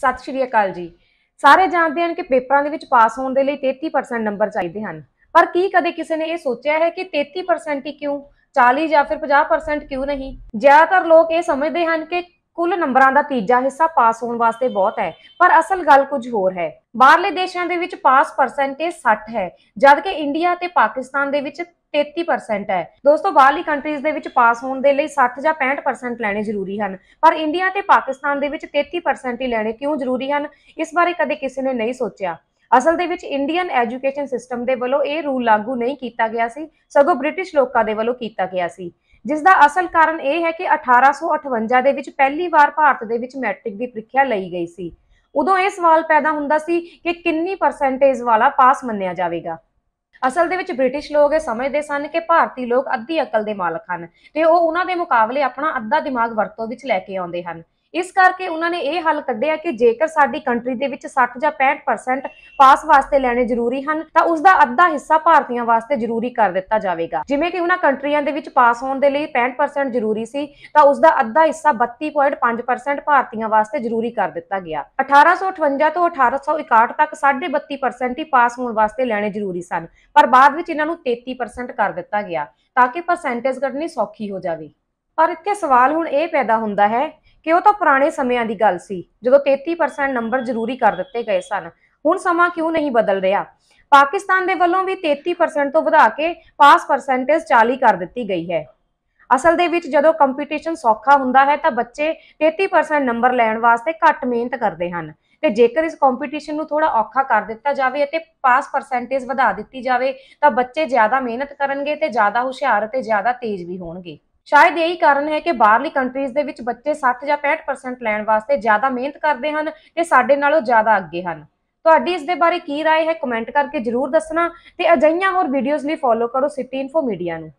ਸਤਿ ਸ਼੍ਰੀ ਅਕਾਲ ਜੀ ਸਾਰੇ ਜਾਣਦੇ ਹਨ ਕਿ ਪੇਪਰਾਂ ਦੇ ਵਿੱਚ ਪਾਸ ਹੋਣ ਦੇ ਲਈ 33% ਨੰਬਰ ਚਾਹੀਦੇ ਹਨ ਪਰ ਕੀ ਕਦੇ ਕਿਸੇ ਨੇ ਇਹ ਸੋਚਿਆ ਹੈ ਕਿ 33% ਹੀ ਕਿਉਂ 40 ਜਾਂ ਫਿਰ 50% ਕਿਉਂ ਨਹੀਂ ਜ਼ਿਆਦਾਤਰ ਲੋਕ ਇਹ ਸਮਝਦੇ ਹਨ ਕਿ ਕੁੱਲ ਨੰਬਰਾਂ ਦਾ ਤੀਜਾ ਹਿੱਸਾ ਪਾਸ ਹੋਣ ਵਾਸਤੇ ਬਹੁਤ ਹੈ ਪਰ ਅਸਲ ਗੱਲ ਕੁਝ ਹੋਰ ਹੈ ਬਾਹਰਲੇ ਦੇਸ਼ਾਂ ਦੇ ਵਿੱਚ ਪਾਸ ਪਰਸੈਂਟੇਜ 60 ਹੈ ਜਦਕਿ ਇੰਡੀਆ ਤੇ ਪਾਕਿਸਤਾਨ ਦੇ ਵਿੱਚ 33% ਹੈ ਦੋਸਤੋ ਬਾਹਰਲੀ ਕੰਟਰੀਜ਼ ਦੇ ਵਿੱਚ ਪਾਸ ਹੋਣ ਦੇ ਲਈ 60 ਜਾਂ 65% ਲੈਣੇ ਜ਼ਰੂਰੀ ਹਨ ਪਰ ਇੰਡੀਆ ਤੇ ਪਾਕਿਸਤਾਨ ਦੇ ਵਿੱਚ 33% ਹੀ ਲੈਣੇ ਕਿਉਂ ਜ਼ਰੂਰੀ ਹਨ ਇਸ ਬਾਰੇ ਕਦੇ ਕਿਸੇ ਨੇ ਨਹੀਂ ਸੋਚਿਆ ਅਸਲ ਦੇ ਵਿੱਚ ਇੰਡੀਅਨ ਐਜੂਕੇਸ਼ਨ ਸਿਸਟਮ ਦੇ ਵੱਲੋਂ ਇਹ ਰੂਲ ਲਾਗੂ ਨਹੀਂ ਕੀਤਾ ਗਿਆ ਸੀ ਸਗੋਂ ਬ੍ਰਿਟਿਸ਼ ਲੋਕਾਂ ਦੇ ਵੱਲੋਂ ਕੀਤਾ ਗਿਆ ਸੀ ਜਿਸ ਦਾ ਅਸਲ ਕਾਰਨ ਇਹ ਹੈ ਕਿ 1858 ਦੇ ਵਿੱਚ ਪਹਿਲੀ ਵਾਰ ਭਾਰਤ ਦੇ ਵਿੱਚ ਮੈਟ੍ਰਿਕ ਦੀ ਪ੍ਰੀਖਿਆ ਲਈ ਗਈ ਸੀ ਉਦੋਂ ਇਹ ਸਵਾਲ ਪੈਦਾ ਹੁੰਦਾ ਸੀ ਕਿ ਕਿੰਨੀ ਪਰਸੈਂਟੇਜ ਵਾਲਾ ਪਾਸ ਮੰਨਿਆ ਜਾਵੇਗਾ ਅਸਲ ਦੇ ਵਿੱਚ ਬ੍ਰਿਟਿਸ਼ ਲੋਕ ਇਹ ਸਮਝਦੇ ਸਨ ਕਿ ਭਾਰਤੀ ਲੋਕ ਅੱਧੀ ਅਕਲ ਦੇ ਮਾਲਕ ਹਨ ਤੇ ਉਹ ਉਹਨਾਂ ਦੇ ਮੁਕਾਬਲੇ ਆਪਣਾ ਅੱਧਾ ਦਿਮਾਗ ਵਰਤੋਂ ਵਿੱਚ ਲੈ ਕੇ ਆਉਂਦੇ ਹਨ ਇਸ ਕਰਕੇ ਉਹਨਾਂ ਨੇ ਇਹ ਹੱਲ ਕੱਢਿਆ ਕਿ ਜੇਕਰ ਸਾਡੀ ਕੰਟਰੀ ਦੇ ਵਿੱਚ 60 ਜਾਂ 65% ਪਾਸ ਵਾਸਤੇ ਲੈਣੇ ਜ਼ਰੂਰੀ ਹਨ ਤਾਂ ਉਸ ਦਾ ਅੱਧਾ ਹਿੱਸਾ ਭਾਰਤੀਆਂ ਵਾਸਤੇ ਜ਼ਰੂਰੀ ਕਰ ਦਿੱਤਾ ਜਾਵੇਗਾ ਜਿਵੇਂ ਕਿ ਉਹਨਾਂ ਕੰਟਰੀਆਂ ਦੇ ਵਿੱਚ ਪਾਸ ਹੋਣ ਦੇ ਲਈ 65% ਜ਼ਰੂਰੀ ਸੀ ਤਾਂ ਉਸ ਦਾ ਅੱਧਾ ਹਿੱਸਾ 32.5% ਭਾਰਤੀਆਂ ਵਾਸਤੇ ਜ਼ਰੂਰੀ ਕਰ ਦਿੱਤਾ ਗਿਆ 1858 ਤੋਂ 1861 ਤੱਕ 32.5% ਹੀ ਪਾਸ ਹੋਣ ਵਾਸਤੇ ਲੈਣੇ ਜ਼ਰੂਰੀ ਸਨ ਪਰ ਬਾਅਦ ਵਿੱਚ ਇਹਨਾਂ ਨੂੰ 33% ਕਰ ਦਿੱਤਾ ਗਿਆ ਤਾਂ ਕਿ ਪਰਸੈਂਟੇਜ ਘਟਣੀ ਸੌਖੀ ਹੋ ਜਾਵੇ ਪਰ ਇੱਥੇ ਸਵਾਲ ਹੁਣ ਇਹ ਪੈਦਾ ਹੁੰਦਾ ਹੈ ਕਿ ਉਹ ਤਾਂ ਪੁਰਾਣੇ ਸਮਿਆਂ ਦੀ ਗੱਲ ਸੀ ਜਦੋਂ 33% ਨੰਬਰ ਜ਼ਰੂਰੀ ਕਰ ਦਿੱਤੇ ਗਏ ਸਨ ਹੁਣ ਸਮਾਂ ਕਿਉਂ ਨਹੀਂ ਬਦਲ ਰਿਹਾ ਪਾਕਿਸਤਾਨ ਦੇ ਵੱਲੋਂ ਵੀ 33% ਤੋਂ ਵਧਾ ਕੇ ਪਾਸ ਪਰਸੈਂਟੇਜ 40 ਕਰ ਦਿੱਤੀ ਗਈ ਹੈ ਅਸਲ ਦੇ ਵਿੱਚ ਜਦੋਂ ਕੰਪੀਟੀਸ਼ਨ ਸੌਖਾ ਹੁੰਦਾ ਹੈ ਤਾਂ ਬੱਚੇ 33% ਨੰਬਰ ਲੈਣ ਵਾਸਤੇ ਘੱਟ ਮਿਹਨਤ ਕਰਦੇ ਹਨ ਤੇ ਜੇਕਰ ਇਸ ਕੰਪੀਟੀਸ਼ਨ ਨੂੰ ਥੋੜਾ ਔਖਾ ਕਰ ਦਿੱਤਾ ਜਾਵੇ ਅਤੇ ਪਾਸ ਪਰਸੈਂਟੇਜ ਵਧਾ ਦਿੱਤੀ ਜਾਵੇ ਤਾਂ ਬੱਚੇ ਜ਼ਿਆਦਾ ਮਿਹਨਤ ਕਰਨਗੇ ਤੇ ਜ਼ਿਆਦਾ ਹੁਸ਼ਿਆਰ ਅਤੇ ਜ਼ਿਆਦਾ ਤੇਜ਼ ਵੀ ਹੋਣਗੇ ਸ਼ਾਇਦ ਇਹੀ ਕਾਰਨ ਹੈ ਕਿ ਬਾਹਰਲੀ ਕੰਟਰੀਜ਼ ਦੇ ਵਿੱਚ ਬੱਚੇ 60 ਜਾਂ 65% ਲੈਣ ਵਾਸਤੇ ਜ਼ਿਆਦਾ ਮਿਹਨਤ ਕਰਦੇ ਹਨ ਤੇ ਸਾਡੇ ਨਾਲੋਂ ਜ਼ਿਆਦਾ ਅੱਗੇ ਹਨ ਤੁਹਾਡੀ ਇਸ ਦੇ ਬਾਰੇ ਕੀ رائے ਹੈ ਕਮੈਂਟ ਕਰਕੇ ਜਰੂਰ ਦੱਸਣਾ ਤੇ ਅਜਈਆਂ ਹੋਰ ਵੀਡੀਓਜ਼ ਲਈ ਫੋਲੋ ਕਰੋ ਸਿਟੀ ਇਨਫੋ ਮੀਡੀਆ ਨੂੰ